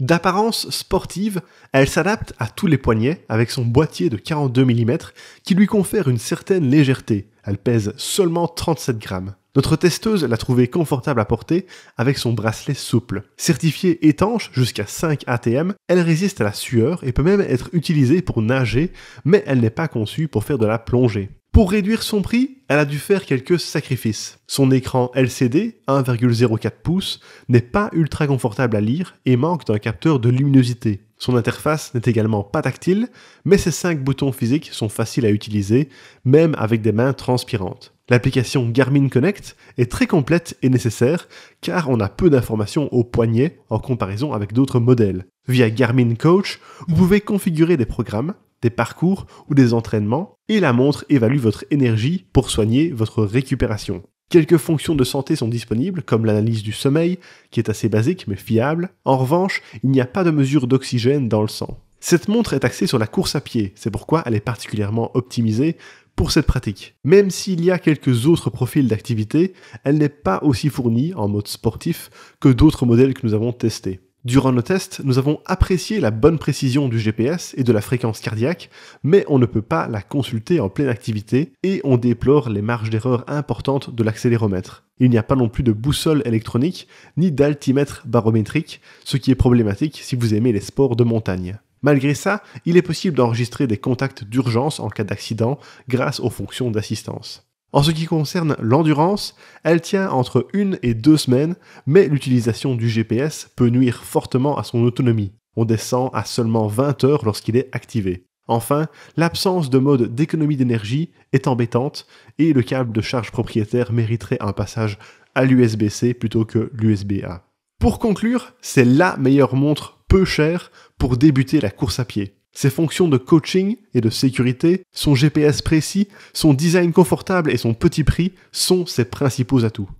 D'apparence sportive, elle s'adapte à tous les poignets avec son boîtier de 42 mm qui lui confère une certaine légèreté. Elle pèse seulement 37 grammes. Notre testeuse l'a trouvée confortable à porter avec son bracelet souple. Certifiée étanche jusqu'à 5 ATM, elle résiste à la sueur et peut même être utilisée pour nager, mais elle n'est pas conçue pour faire de la plongée. Pour réduire son prix, elle a dû faire quelques sacrifices. Son écran LCD, 1,04 pouces, n'est pas ultra confortable à lire et manque d'un capteur de luminosité. Son interface n'est également pas tactile, mais ses 5 boutons physiques sont faciles à utiliser, même avec des mains transpirantes. L'application Garmin Connect est très complète et nécessaire car on a peu d'informations au poignet en comparaison avec d'autres modèles. Via Garmin Coach, vous pouvez configurer des programmes, des parcours ou des entraînements, et la montre évalue votre énergie pour soigner votre récupération. Quelques fonctions de santé sont disponibles, comme l'analyse du sommeil, qui est assez basique mais fiable. En revanche, il n'y a pas de mesure d'oxygène dans le sang. Cette montre est axée sur la course à pied, c'est pourquoi elle est particulièrement optimisée pour cette pratique. Même s'il y a quelques autres profils d'activité, elle n'est pas aussi fournie en mode sportif que d'autres modèles que nous avons testés. Durant nos tests, nous avons apprécié la bonne précision du GPS et de la fréquence cardiaque, mais on ne peut pas la consulter en pleine activité et on déplore les marges d'erreur importantes de l'accéléromètre. Il n'y a pas non plus de boussole électronique ni d'altimètre barométrique, ce qui est problématique si vous aimez les sports de montagne. Malgré ça, il est possible d'enregistrer des contacts d'urgence en cas d'accident grâce aux fonctions d'assistance. En ce qui concerne l'endurance, elle tient entre une et deux semaines, mais l'utilisation du GPS peut nuire fortement à son autonomie. On descend à seulement 20 heures lorsqu'il est activé. Enfin, l'absence de mode d'économie d'énergie est embêtante et le câble de charge propriétaire mériterait un passage à l'USB-C plutôt que l'USB-A. Pour conclure, c'est la meilleure montre peu chère pour débuter la course à pied. Ses fonctions de coaching et de sécurité, son GPS précis, son design confortable et son petit prix sont ses principaux atouts.